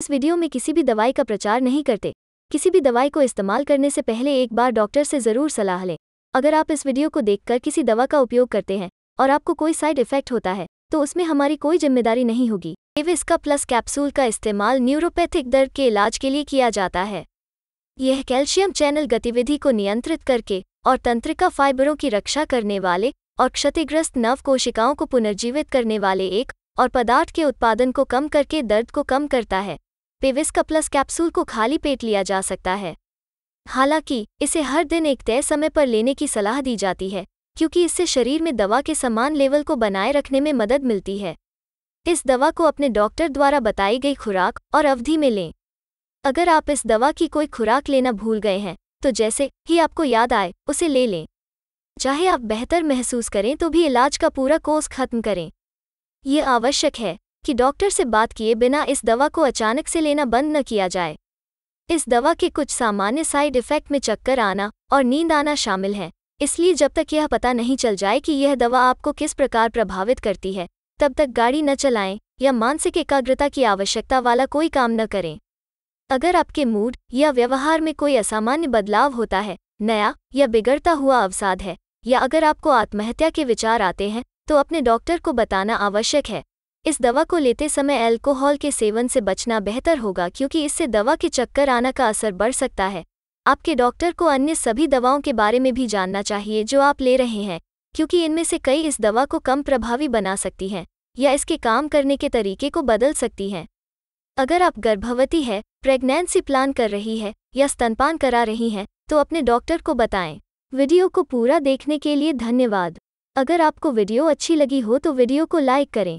इस वीडियो में किसी भी दवाई का प्रचार नहीं करते किसी भी दवाई को इस्तेमाल करने से पहले एक बार डॉक्टर से ज़रूर सलाह लें अगर आप इस वीडियो को देखकर किसी दवा का उपयोग करते हैं और आपको कोई साइड इफेक्ट होता है तो उसमें हमारी कोई जिम्मेदारी नहीं होगी एविस का प्लस कैप्सूल का इस्तेमाल न्यूरोपैथिक दर्द के इलाज के लिए किया जाता है यह कैल्शियम चैनल गतिविधि को नियंत्रित करके और तंत्रिका फाइबरों की रक्षा करने वाले और क्षतिग्रस्त नव कोशिकाओं को पुनर्जीवित करने वाले एक और पदार्थ के उत्पादन को कम करके दर्द को कम करता है पेविस्का प्लस कैप्सूल को खाली पेट लिया जा सकता है हालांकि इसे हर दिन एक तय समय पर लेने की सलाह दी जाती है क्योंकि इससे शरीर में दवा के समान लेवल को बनाए रखने में मदद मिलती है इस दवा को अपने डॉक्टर द्वारा बताई गई खुराक और अवधि में लें अगर आप इस दवा की कोई खुराक लेना भूल गए हैं तो जैसे ही आपको याद आए उसे ले लें चाहे आप बेहतर महसूस करें तो भी इलाज का पूरा कोर्स खत्म करें ये आवश्यक है कि डॉक्टर से बात किए बिना इस दवा को अचानक से लेना बंद न किया जाए इस दवा के कुछ सामान्य साइड इफ़ेक्ट में चक्कर आना और नींद आना शामिल है इसलिए जब तक यह पता नहीं चल जाए कि यह दवा आपको किस प्रकार प्रभावित करती है तब तक गाड़ी न चलाएं या मानसिक एकाग्रता की आवश्यकता वाला कोई काम न करें अगर आपके मूड या व्यवहार में कोई असामान्य बदलाव होता है नया या बिगड़ता हुआ अवसाद है या अगर आपको आत्महत्या के विचार आते हैं तो अपने डॉक्टर को बताना आवश्यक है इस दवा को लेते समय अल्कोहल के सेवन से बचना बेहतर होगा क्योंकि इससे दवा के चक्कर आना का असर बढ़ सकता है आपके डॉक्टर को अन्य सभी दवाओं के बारे में भी जानना चाहिए जो आप ले रहे हैं क्योंकि इनमें से कई इस दवा को कम प्रभावी बना सकती हैं या इसके काम करने के तरीके को बदल सकती हैं अगर आप गर्भवती है प्रेग्नेंसी प्लान कर रही है या स्तनपान करा रही हैं तो अपने डॉक्टर को बताएं वीडियो को पूरा देखने के लिए धन्यवाद अगर आपको वीडियो अच्छी लगी हो तो वीडियो को लाइक करें